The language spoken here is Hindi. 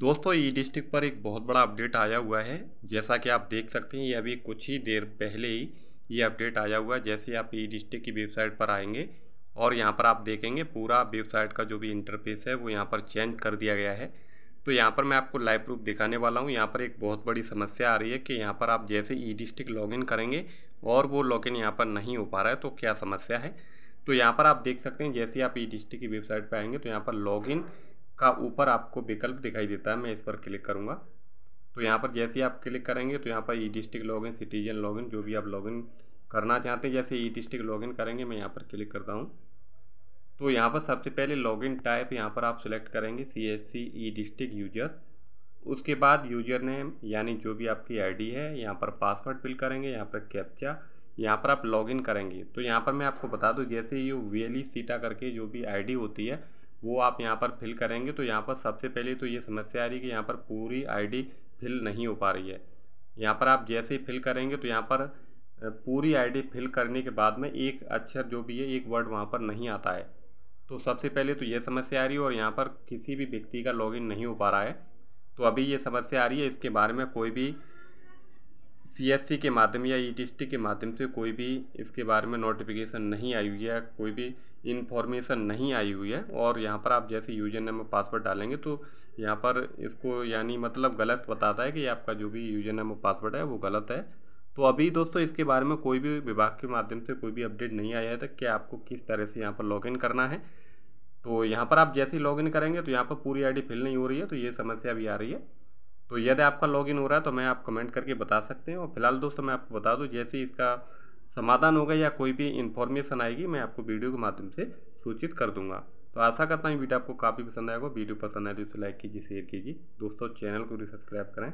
दोस्तों ई डिस्ट्रिक्ट पर एक बहुत बड़ा अपडेट आया हुआ है जैसा कि आप देख सकते हैं ये अभी कुछ ही देर पहले ही ये अपडेट आया हुआ है जैसे आप ई डिस्ट्रिक्ट की वेबसाइट पर आएंगे और यहाँ पर आप देखेंगे पूरा वेबसाइट का जो भी इंटरफेस है वो यहाँ पर चेंज कर दिया गया है तो यहाँ पर मैं आपको लाइव प्रूफ दिखाने वाला हूँ यहाँ पर एक बहुत बड़ी समस्या आ रही है कि यहाँ पर आप जैसे ई डिस्ट्रिक्ट लॉगिन करेंगे और वो लॉगिन यहाँ पर नहीं हो पा रहा है तो क्या समस्या है तो यहाँ पर आप देख सकते हैं जैसे आप ई डिस्ट्रिक्ट की वेबसाइट पर आएंगे तो यहाँ पर लॉगिन का ऊपर आपको विकल्प दिखाई देता है मैं इस पर क्लिक करूँगा तो यहाँ पर जैसे ही आप क्लिक करेंगे तो यहाँ पर e district login citizen login जो भी आप लॉगिन करना चाहते हैं जैसे ई डिस्ट्रिक्ट लॉगिन करेंगे मैं यहाँ पर क्लिक करता हूँ तो यहाँ पर सबसे पहले लॉगिन टाइप यहाँ पर आप सिलेक्ट करेंगे C S C e district user उसके बाद यूजर नेम यानी जो भी आपकी आईडी है यहाँ पर पासवर्ड फिल करेंगे यहाँ पर कैप्चा यहाँ पर आप लॉगिन करेंगे तो यहाँ पर मैं आपको बता दूँ जैसे ये वेली सीटा करके जो भी डी होती है वो आप यहाँ पर फिल करेंगे तो यहाँ पर सबसे पहले तो ये समस्या आ रही है कि यहाँ पर पूरी आईडी फिल नहीं हो पा रही है यहाँ पर आप जैसे ही फिल करेंगे तो यहाँ पर पूरी आईडी फिल करने के बाद में एक अक्षर जो भी है एक वर्ड वहाँ पर नहीं आता है तो सबसे पहले तो ये समस्या आ रही है और यहाँ पर किसी भी व्यक्ति का लॉग नहीं हो पा रहा है तो अभी ये समस्या आ रही है इसके बारे में कोई भी सी के माध्यम या ई e के माध्यम से कोई भी इसके बारे में नोटिफिकेशन नहीं आई हुई है कोई भी इन्फॉर्मेशन नहीं आई हुई है और यहाँ पर आप जैसे यूजर और पासवर्ड डालेंगे तो यहाँ पर इसको यानी मतलब गलत बताता है कि आपका जो भी यूजर और पासवर्ड है वो गलत है तो अभी दोस्तों इसके बारे में कोई भी विभाग के माध्यम से कोई भी अपडेट नहीं आया था तो कि आपको किस तरह से यहाँ पर लॉगिन करना है तो यहाँ पर आप जैसे ही लॉगिन करेंगे तो यहाँ पर पूरी आईडी फिल नहीं हो रही है तो ये समस्या भी आ रही है तो यदि आपका लॉगिन हो रहा है तो मैं आप कमेंट करके बता सकते हैं और फिलहाल दोस्तों मैं आपको बता दूं जैसे ही इसका समाधान होगा या कोई भी इन्फॉर्मेशन आएगी मैं आपको वीडियो के माध्यम से सूचित कर दूंगा तो आशा करता हूँ वीडियो आपको काफ़ी पसंद आएगा वीडियो पसंद आए तो इसे लाइक कीजिए शेयर कीजिए दोस्तों चैनल को भी सब्सक्राइब करें